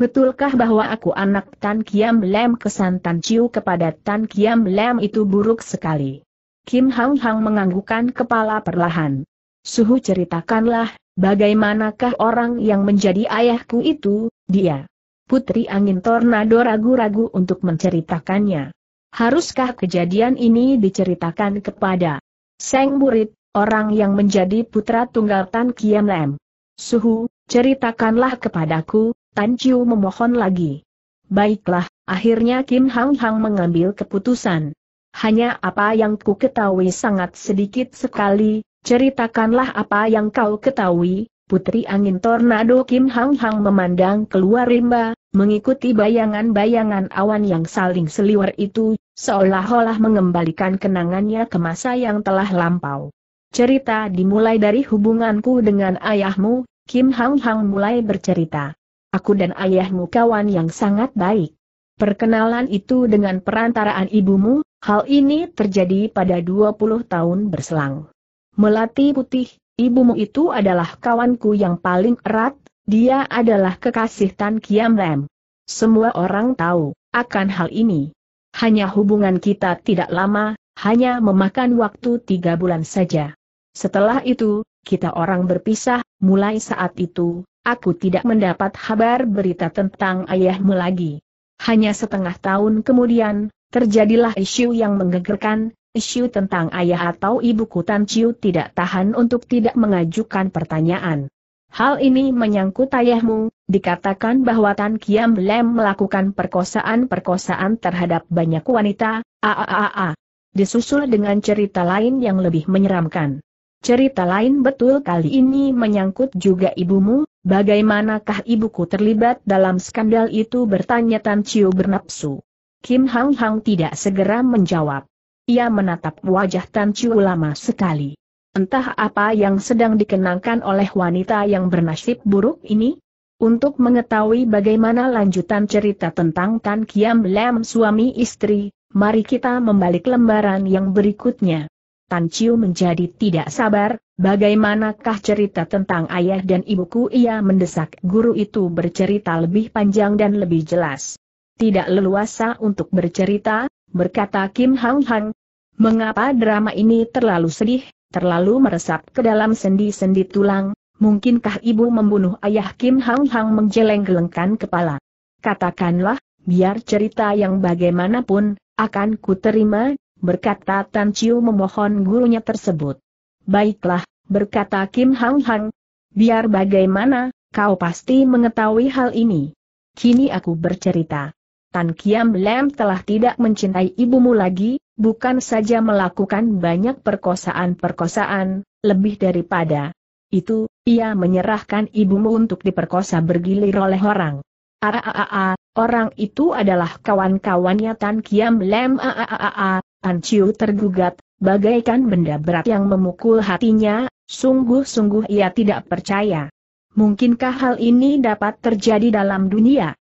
Betulkah bahwa aku anak Tan Kiam Lem kesan Tan Chiu kepada Tan Kiam Lem itu buruk sekali? Kim Hang Hang menganggukkan kepala perlahan. Suhu ceritakanlah, bagaimanakah orang yang menjadi ayahku itu, dia. Putri Angin Tornado ragu-ragu untuk menceritakannya. Haruskah kejadian ini diceritakan kepada Seng Burit, orang yang menjadi putra tunggal Tan Kiam Lem? Suhu, ceritakanlah kepadaku, Tan Chiu memohon lagi. Baiklah, akhirnya Kim Hang Hang mengambil keputusan. Hanya apa yang ku ketahui sangat sedikit sekali, ceritakanlah apa yang kau ketahui, Putri Angin Tornado Kim Hang Hang memandang keluar rimba, Mengikuti bayangan-bayangan awan yang saling seliwer itu, seolah-olah mengembalikan kenangannya ke masa yang telah lampau. Cerita dimulai dari hubunganku dengan ayahmu, Kim Hang Hang mulai bercerita. Aku dan ayahmu kawan yang sangat baik. Perkenalan itu dengan perantaraan ibumu, hal ini terjadi pada 20 tahun berselang. Melati Putih, ibumu itu adalah kawanku yang paling erat, dia adalah kekasih Tan Kiam Lem. Semua orang tahu akan hal ini. Hanya hubungan kita tidak lama, hanya memakan waktu tiga bulan saja. Setelah itu, kita orang berpisah, mulai saat itu, aku tidak mendapat kabar berita tentang ayahmu lagi. Hanya setengah tahun kemudian, terjadilah isu yang menggegerkan, isu tentang ayah atau ibu Kutan Chiu tidak tahan untuk tidak mengajukan pertanyaan. Hal ini menyangkut ayahmu, dikatakan bahwa Tan Kiam Lem melakukan perkosaan-perkosaan terhadap banyak wanita, aaaa, Disusul dengan cerita lain yang lebih menyeramkan. Cerita lain betul kali ini menyangkut juga ibumu, bagaimanakah ibuku terlibat dalam skandal itu bertanya Tan Chiu bernapsu. Kim Hang Hang tidak segera menjawab. Ia menatap wajah Tan Chiu lama sekali. Entah apa yang sedang dikenangkan oleh wanita yang bernasib buruk ini? Untuk mengetahui bagaimana lanjutan cerita tentang Tan Kiam Lam suami istri, mari kita membalik lembaran yang berikutnya. Tan Chiu menjadi tidak sabar, bagaimanakah cerita tentang ayah dan ibuku ia mendesak guru itu bercerita lebih panjang dan lebih jelas. Tidak leluasa untuk bercerita, berkata Kim Hang Hang. Mengapa drama ini terlalu sedih, terlalu meresap ke dalam sendi-sendi tulang, mungkinkah ibu membunuh ayah Kim Hang Hang menjeleng gelengkan kepala? Katakanlah, biar cerita yang bagaimanapun, akan ku terima, berkata Tan Chiu memohon gurunya tersebut. Baiklah, berkata Kim Hang Hang, biar bagaimana, kau pasti mengetahui hal ini. Kini aku bercerita. Tan Kiam Lam telah tidak mencintai ibumu lagi, bukan saja melakukan banyak perkosaan-perkosaan, lebih daripada itu, ia menyerahkan ibumu untuk diperkosa bergilir oleh orang. Aaaa, orang itu adalah kawan-kawannya Tan Kiam Lem Aaaa, Tan Chiu tergugat, bagaikan benda berat yang memukul hatinya, sungguh-sungguh ia tidak percaya. Mungkinkah hal ini dapat terjadi dalam dunia?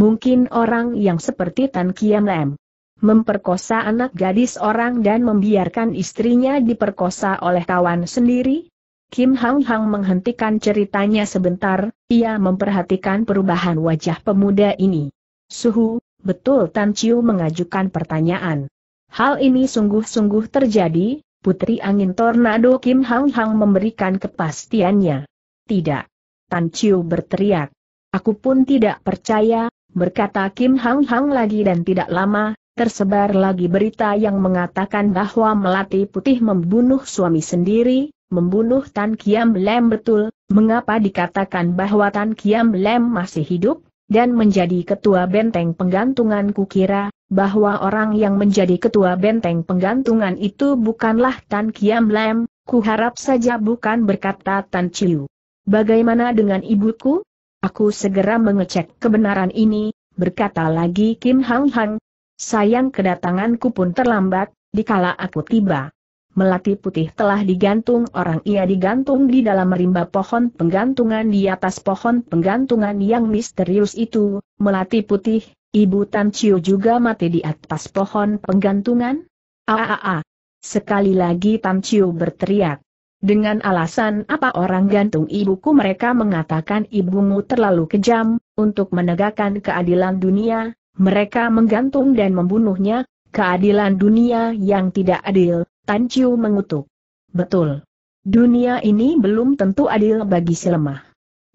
Mungkin orang yang seperti Tan Kiam Lem memperkosa anak gadis orang dan membiarkan istrinya diperkosa oleh kawan sendiri? Kim Hang Hang menghentikan ceritanya sebentar, ia memperhatikan perubahan wajah pemuda ini. Suhu, betul Tan Chiu mengajukan pertanyaan. Hal ini sungguh-sungguh terjadi, Putri Angin Tornado Kim Hang Hang memberikan kepastiannya. Tidak. Tan Chiu berteriak. Aku pun tidak percaya, berkata Kim Hang Hang lagi dan tidak lama, tersebar lagi berita yang mengatakan bahwa Melati Putih membunuh suami sendiri, membunuh Tan Kiam Lem betul, mengapa dikatakan bahwa Tan Kiam Lem masih hidup, dan menjadi ketua benteng penggantungan kukira, bahwa orang yang menjadi ketua benteng penggantungan itu bukanlah Tan Kiam Lem, kuharap saja bukan berkata Tan Chiu. Bagaimana dengan ibuku? Aku segera mengecek kebenaran ini, berkata lagi Kim Hang Hang, Sayang kedatanganku pun terlambat, dikala aku tiba. Melati putih telah digantung orang ia digantung di dalam rimba pohon penggantungan di atas pohon penggantungan yang misterius itu, melati putih, ibu Tan Chiu juga mati di atas pohon penggantungan? Aaaa. Sekali lagi Tan Chiu berteriak. Dengan alasan apa orang gantung ibuku mereka mengatakan ibumu terlalu kejam, untuk menegakkan keadilan dunia, mereka menggantung dan membunuhnya, keadilan dunia yang tidak adil, Tan Chiu mengutuk. Betul. Dunia ini belum tentu adil bagi si lemah.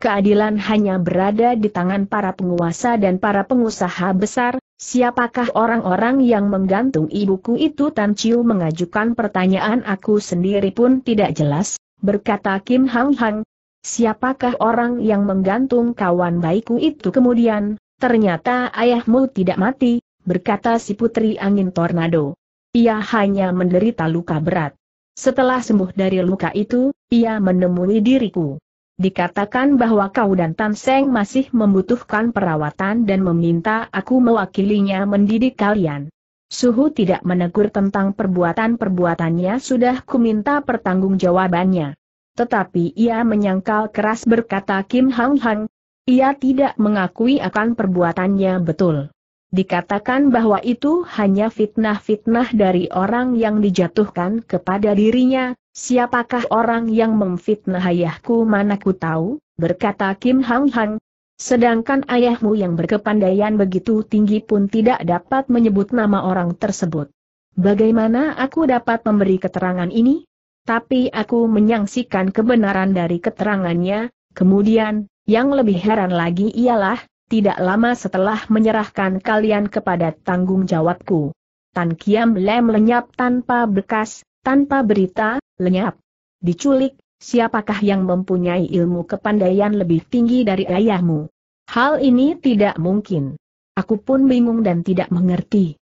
Keadilan hanya berada di tangan para penguasa dan para pengusaha besar, siapakah orang-orang yang menggantung ibuku itu Tan Chiu mengajukan pertanyaan aku sendiri pun tidak jelas, berkata Kim Hang Hang. Siapakah orang yang menggantung kawan baikku itu kemudian, Ternyata ayahmu tidak mati, berkata si putri angin tornado. Ia hanya menderita luka berat. Setelah sembuh dari luka itu, ia menemui diriku. Dikatakan bahwa kau dan Tan Seng masih membutuhkan perawatan dan meminta aku mewakilinya mendidik kalian. Suhu tidak menegur tentang perbuatan-perbuatannya sudah kuminta pertanggungjawabannya. Tetapi ia menyangkal keras berkata Kim Hang Hang, ia tidak mengakui akan perbuatannya betul. Dikatakan bahwa itu hanya fitnah-fitnah dari orang yang dijatuhkan kepada dirinya, siapakah orang yang memfitnah ayahku Manaku tahu, berkata Kim Hang Hang. Sedangkan ayahmu yang berkepandaian begitu tinggi pun tidak dapat menyebut nama orang tersebut. Bagaimana aku dapat memberi keterangan ini? Tapi aku menyaksikan kebenaran dari keterangannya, kemudian, yang lebih heran lagi ialah, tidak lama setelah menyerahkan kalian kepada tanggung jawabku. Tan Kiam Lem lenyap tanpa bekas, tanpa berita, lenyap. Diculik, siapakah yang mempunyai ilmu kepandaian lebih tinggi dari ayahmu? Hal ini tidak mungkin. Aku pun bingung dan tidak mengerti.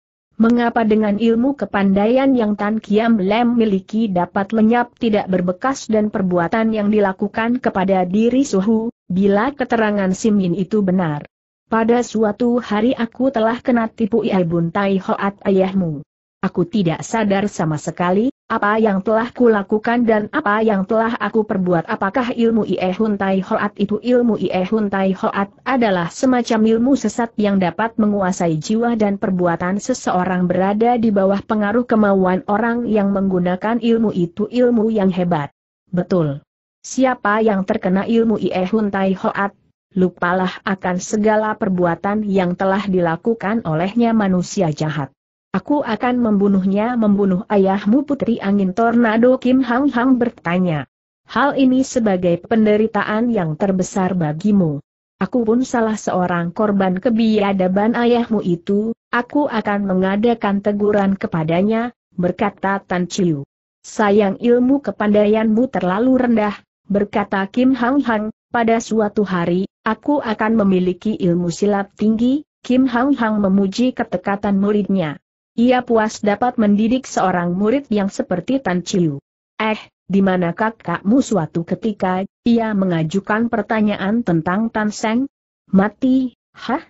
Mengapa dengan ilmu kepandaian yang Tan Kiam Lem miliki dapat lenyap tidak berbekas dan perbuatan yang dilakukan kepada diri Suhu, bila keterangan Simin itu benar? Pada suatu hari aku telah kena tipu Iai Buntai Hoat ayahmu. Aku tidak sadar sama sekali, apa yang telah kulakukan dan apa yang telah aku perbuat apakah ilmu Hun Tai Hoat itu ilmu Hun Tai Hoat adalah semacam ilmu sesat yang dapat menguasai jiwa dan perbuatan seseorang berada di bawah pengaruh kemauan orang yang menggunakan ilmu itu ilmu yang hebat. Betul. Siapa yang terkena ilmu Hun Tai Hoat, lupalah akan segala perbuatan yang telah dilakukan olehnya manusia jahat. Aku akan membunuhnya membunuh ayahmu putri angin tornado Kim Hang Hang bertanya. Hal ini sebagai penderitaan yang terbesar bagimu. Aku pun salah seorang korban kebiadaban ayahmu itu, aku akan mengadakan teguran kepadanya, berkata Tan Chiu. Sayang ilmu kepandaianmu terlalu rendah, berkata Kim Hang Hang, pada suatu hari, aku akan memiliki ilmu silat tinggi, Kim Hang Hang memuji ketekatan muridnya. Ia puas dapat mendidik seorang murid yang seperti Tan Chiu. Eh, di mana kakakmu suatu ketika, ia mengajukan pertanyaan tentang Tan Seng? Mati, hah?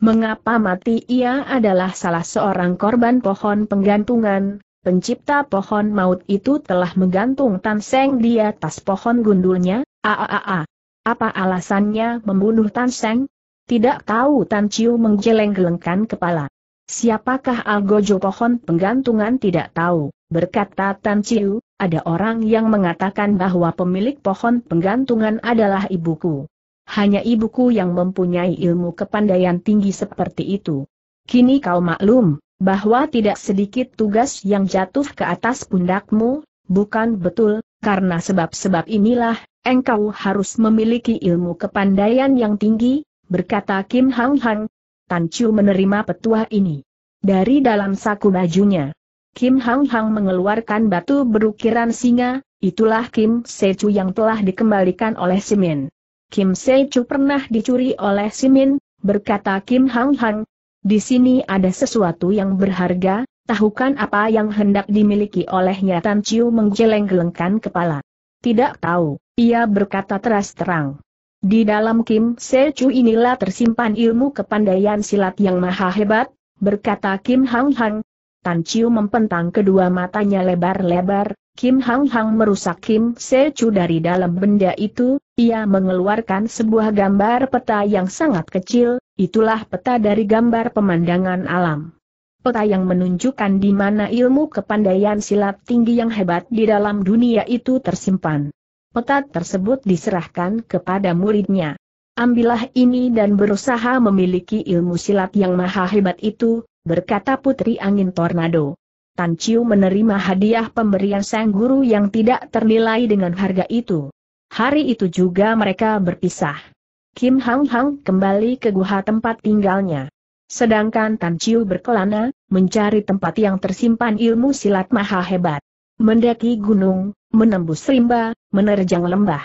Mengapa mati ia adalah salah seorang korban pohon penggantungan, pencipta pohon maut itu telah menggantung Tan Seng di atas pohon gundulnya, aaa. Apa alasannya membunuh Tan Seng? Tidak tahu Tan Chiu menggeleng-gelengkan kepala. Siapakah Algojo pohon penggantungan tidak tahu, berkata Tan Chiu, ada orang yang mengatakan bahwa pemilik pohon penggantungan adalah ibuku. Hanya ibuku yang mempunyai ilmu kepandaian tinggi seperti itu. Kini kau maklum, bahwa tidak sedikit tugas yang jatuh ke atas pundakmu, bukan betul, karena sebab-sebab inilah, engkau harus memiliki ilmu kepandaian yang tinggi, berkata Kim Hang Hang, Tan Chu menerima petuah ini. Dari dalam saku bajunya, Kim Hang Hang mengeluarkan batu berukiran singa, itulah Kim Se Chu yang telah dikembalikan oleh Simin. Kim Se Chu pernah dicuri oleh Simin, berkata Kim Hang Hang. Di sini ada sesuatu yang berharga, tahukan apa yang hendak dimiliki olehnya Tan Chiu menggeleng-gelengkan kepala. Tidak tahu, ia berkata teras terang. Di dalam Kim Sechu inilah tersimpan ilmu kepandaian silat yang maha hebat, berkata Kim Hang Hang. Tan Chiu mempentang kedua matanya lebar-lebar, Kim Hang Hang merusak Kim Sechu dari dalam benda itu, ia mengeluarkan sebuah gambar peta yang sangat kecil, itulah peta dari gambar pemandangan alam peta yang menunjukkan di mana ilmu kepandaian silat tinggi yang hebat di dalam dunia itu tersimpan. Petat tersebut diserahkan kepada muridnya. Ambillah ini dan berusaha memiliki ilmu silat yang maha hebat itu, berkata Putri Angin Tornado. Tan Chiu menerima hadiah pemberian sang guru yang tidak ternilai dengan harga itu. Hari itu juga mereka berpisah. Kim Hang Hang kembali ke guha tempat tinggalnya. Sedangkan Tan Chiu berkelana, mencari tempat yang tersimpan ilmu silat maha hebat. Mendaki gunung, menembus rimba, menerjang lembah.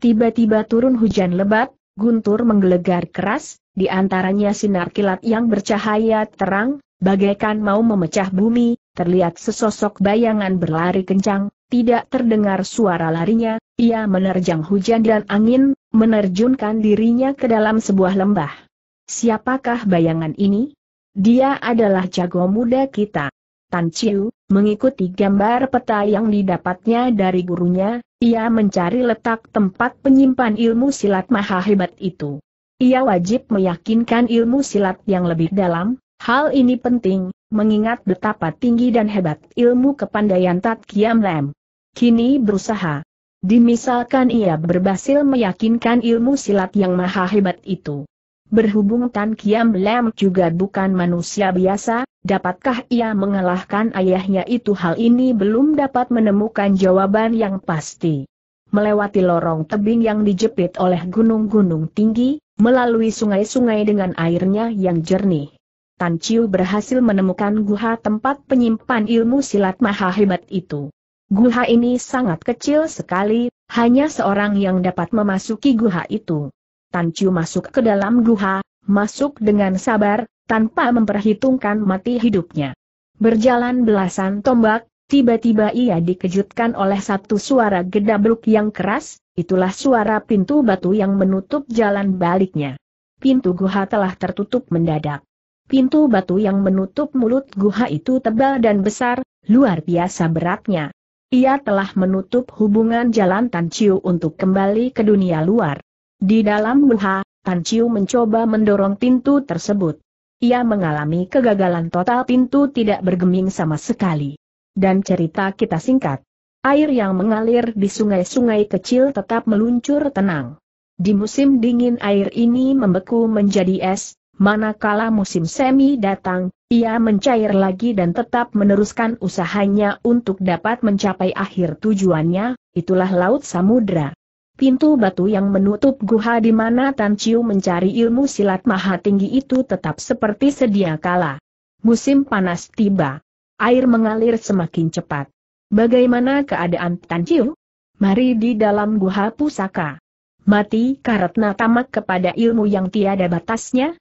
Tiba-tiba turun hujan lebat, guntur menggelegar keras, di antaranya sinar kilat yang bercahaya terang, bagaikan mau memecah bumi, terlihat sesosok bayangan berlari kencang, tidak terdengar suara larinya, ia menerjang hujan dan angin, menerjunkan dirinya ke dalam sebuah lembah. Siapakah bayangan ini? Dia adalah jago muda kita. Tan Chiu, Mengikuti gambar peta yang didapatnya dari gurunya, ia mencari letak tempat penyimpan ilmu silat maha hebat itu. Ia wajib meyakinkan ilmu silat yang lebih dalam, hal ini penting, mengingat betapa tinggi dan hebat ilmu kepandaian Tat Kiam Lem. Kini berusaha. Dimisalkan ia berhasil meyakinkan ilmu silat yang maha hebat itu. Berhubung Tan Kiam Lem juga bukan manusia biasa, Dapatkah ia mengalahkan ayahnya itu hal ini belum dapat menemukan jawaban yang pasti. Melewati lorong tebing yang dijepit oleh gunung-gunung tinggi, melalui sungai-sungai dengan airnya yang jernih. Tan Chiu berhasil menemukan guha tempat penyimpan ilmu silat maha hebat itu. Guha ini sangat kecil sekali, hanya seorang yang dapat memasuki guha itu. Tan Chiu masuk ke dalam guha, masuk dengan sabar, tanpa memperhitungkan mati hidupnya. Berjalan belasan tombak, tiba-tiba ia dikejutkan oleh satu suara gedabruk yang keras, itulah suara pintu batu yang menutup jalan baliknya. Pintu guha telah tertutup mendadak. Pintu batu yang menutup mulut guha itu tebal dan besar, luar biasa beratnya. Ia telah menutup hubungan jalan Tan Chiu untuk kembali ke dunia luar. Di dalam guha, Tan Chiu mencoba mendorong pintu tersebut. Ia mengalami kegagalan total pintu tidak bergeming sama sekali. Dan cerita kita singkat. Air yang mengalir di sungai-sungai kecil tetap meluncur tenang. Di musim dingin air ini membeku menjadi es, manakala musim semi datang, ia mencair lagi dan tetap meneruskan usahanya untuk dapat mencapai akhir tujuannya, itulah Laut Samudra. Pintu batu yang menutup guha di mana Tan Chiu mencari ilmu silat maha tinggi itu tetap seperti sedia kala. Musim panas tiba. Air mengalir semakin cepat. Bagaimana keadaan Tan Chiu? Mari di dalam guha pusaka. Mati karena tamak kepada ilmu yang tiada batasnya?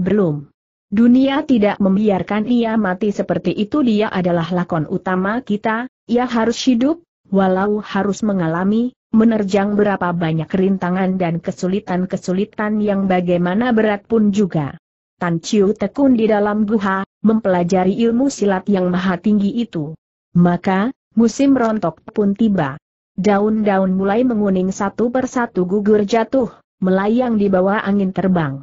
Belum. Dunia tidak membiarkan ia mati seperti itu dia adalah lakon utama kita, ia harus hidup, walau harus mengalami, menerjang berapa banyak rintangan dan kesulitan-kesulitan yang bagaimana berat pun juga. Tan Chiu tekun di dalam guha, mempelajari ilmu silat yang maha tinggi itu. Maka, musim rontok pun tiba. Daun-daun mulai menguning satu persatu gugur jatuh, melayang di bawah angin terbang.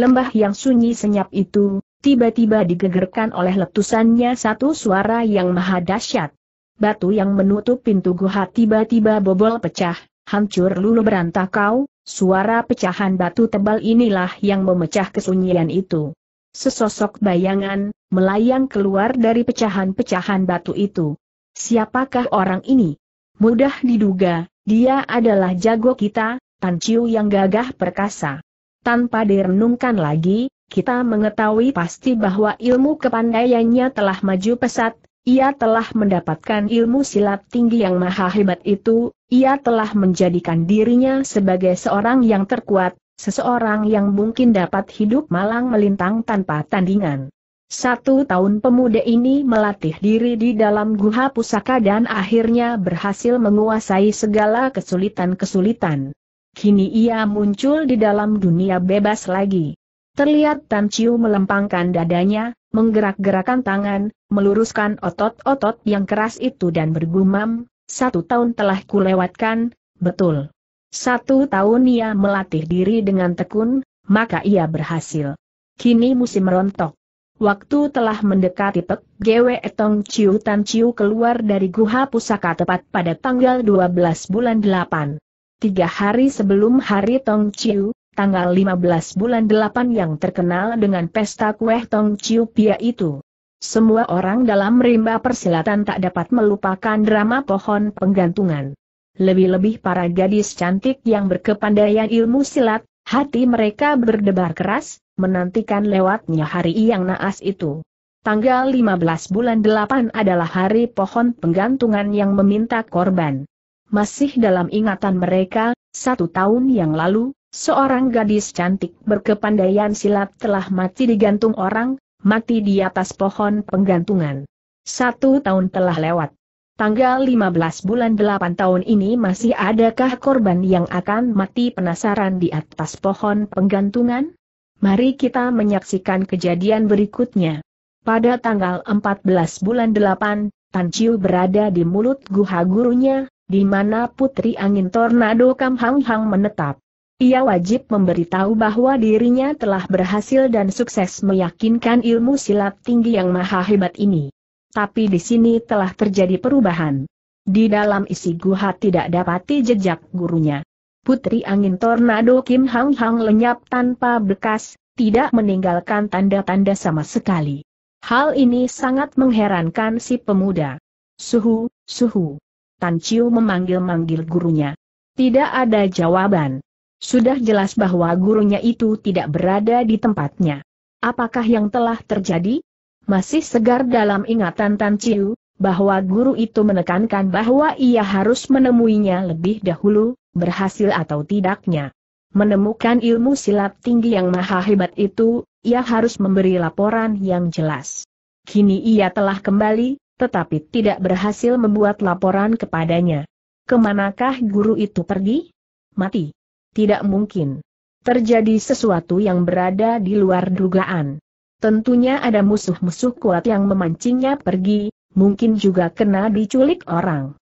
Lembah yang sunyi senyap itu, tiba-tiba digegerkan oleh letusannya satu suara yang maha dahsyat batu yang menutup pintu guha tiba-tiba bobol pecah, hancur lulu kau, suara pecahan batu tebal inilah yang memecah kesunyian itu. Sesosok bayangan, melayang keluar dari pecahan-pecahan batu itu. Siapakah orang ini? Mudah diduga, dia adalah jago kita, Tan Chiu yang gagah perkasa. Tanpa direnungkan lagi, kita mengetahui pasti bahwa ilmu kepandaiannya telah maju pesat, ia telah mendapatkan ilmu silat tinggi yang maha hebat itu, ia telah menjadikan dirinya sebagai seorang yang terkuat, seseorang yang mungkin dapat hidup malang melintang tanpa tandingan. Satu tahun pemuda ini melatih diri di dalam guha pusaka dan akhirnya berhasil menguasai segala kesulitan-kesulitan. Kini ia muncul di dalam dunia bebas lagi. Terlihat Tan Chiu melempangkan dadanya, menggerak-gerakan tangan, meluruskan otot-otot yang keras itu dan bergumam, satu tahun telah kulewatkan, betul. Satu tahun ia melatih diri dengan tekun, maka ia berhasil. Kini musim rontok. Waktu telah mendekati Pek Gwe Etong Chiu Tan Chiu keluar dari Guha Pusaka tepat pada tanggal 12 bulan 8. Tiga hari sebelum hari Tong Chiu, tanggal 15 bulan 8 yang terkenal dengan pesta kue Tong Chiu Pia itu. Semua orang dalam rimba persilatan tak dapat melupakan drama pohon penggantungan. Lebih-lebih para gadis cantik yang berkepandaian ilmu silat, hati mereka berdebar keras, menantikan lewatnya hari yang naas itu. Tanggal 15 bulan 8 adalah hari pohon penggantungan yang meminta korban. Masih dalam ingatan mereka, satu tahun yang lalu, seorang gadis cantik berkepandaian silat telah mati digantung orang, mati di atas pohon penggantungan. Satu tahun telah lewat. Tanggal 15 bulan 8 tahun ini masih adakah korban yang akan mati penasaran di atas pohon penggantungan? Mari kita menyaksikan kejadian berikutnya. Pada tanggal 14 bulan 8, Tan Chiu berada di mulut guha gurunya, di mana Putri Angin Tornado Kam Hang Hang menetap. Ia wajib memberitahu bahwa dirinya telah berhasil dan sukses meyakinkan ilmu silat tinggi yang maha hebat ini. Tapi di sini telah terjadi perubahan. Di dalam isi guha tidak dapati jejak gurunya. Putri angin tornado Kim Hang Hang lenyap tanpa bekas, tidak meninggalkan tanda-tanda sama sekali. Hal ini sangat mengherankan si pemuda. Suhu, suhu. Tan Chiu memanggil-manggil gurunya. Tidak ada jawaban. Sudah jelas bahwa gurunya itu tidak berada di tempatnya. Apakah yang telah terjadi? Masih segar dalam ingatan Tan Chiu, bahwa guru itu menekankan bahwa ia harus menemuinya lebih dahulu, berhasil atau tidaknya. Menemukan ilmu silat tinggi yang maha hebat itu, ia harus memberi laporan yang jelas. Kini ia telah kembali, tetapi tidak berhasil membuat laporan kepadanya. Kemanakah guru itu pergi? Mati. Tidak mungkin. Terjadi sesuatu yang berada di luar dugaan. Tentunya ada musuh-musuh kuat yang memancingnya pergi, mungkin juga kena diculik orang.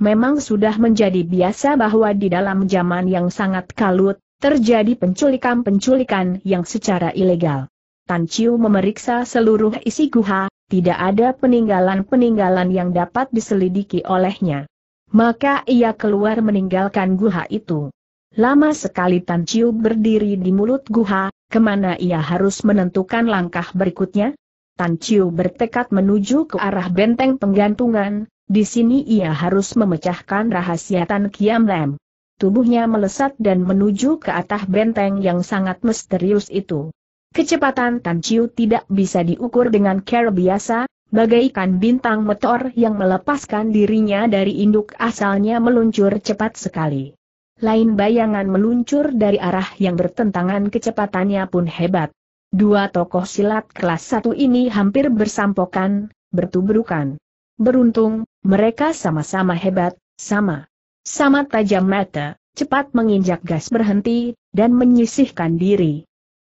Memang sudah menjadi biasa bahwa di dalam zaman yang sangat kalut, terjadi penculikan-penculikan yang secara ilegal. Tan Chiu memeriksa seluruh isi guha, tidak ada peninggalan-peninggalan yang dapat diselidiki olehnya. Maka ia keluar meninggalkan guha itu. Lama sekali Tan Chiu berdiri di mulut guha, kemana ia harus menentukan langkah berikutnya? Tan Chiu bertekad menuju ke arah benteng penggantungan, di sini ia harus memecahkan rahasia Tan Kiam Lam. Tubuhnya melesat dan menuju ke atas benteng yang sangat misterius itu. Kecepatan Tan Chiu tidak bisa diukur dengan cara biasa, bagaikan bintang meteor yang melepaskan dirinya dari induk asalnya meluncur cepat sekali lain bayangan meluncur dari arah yang bertentangan kecepatannya pun hebat. Dua tokoh silat kelas satu ini hampir bersampokan, bertubrukan. Beruntung, mereka sama-sama hebat, sama. Sama tajam mata, cepat menginjak gas berhenti, dan menyisihkan diri.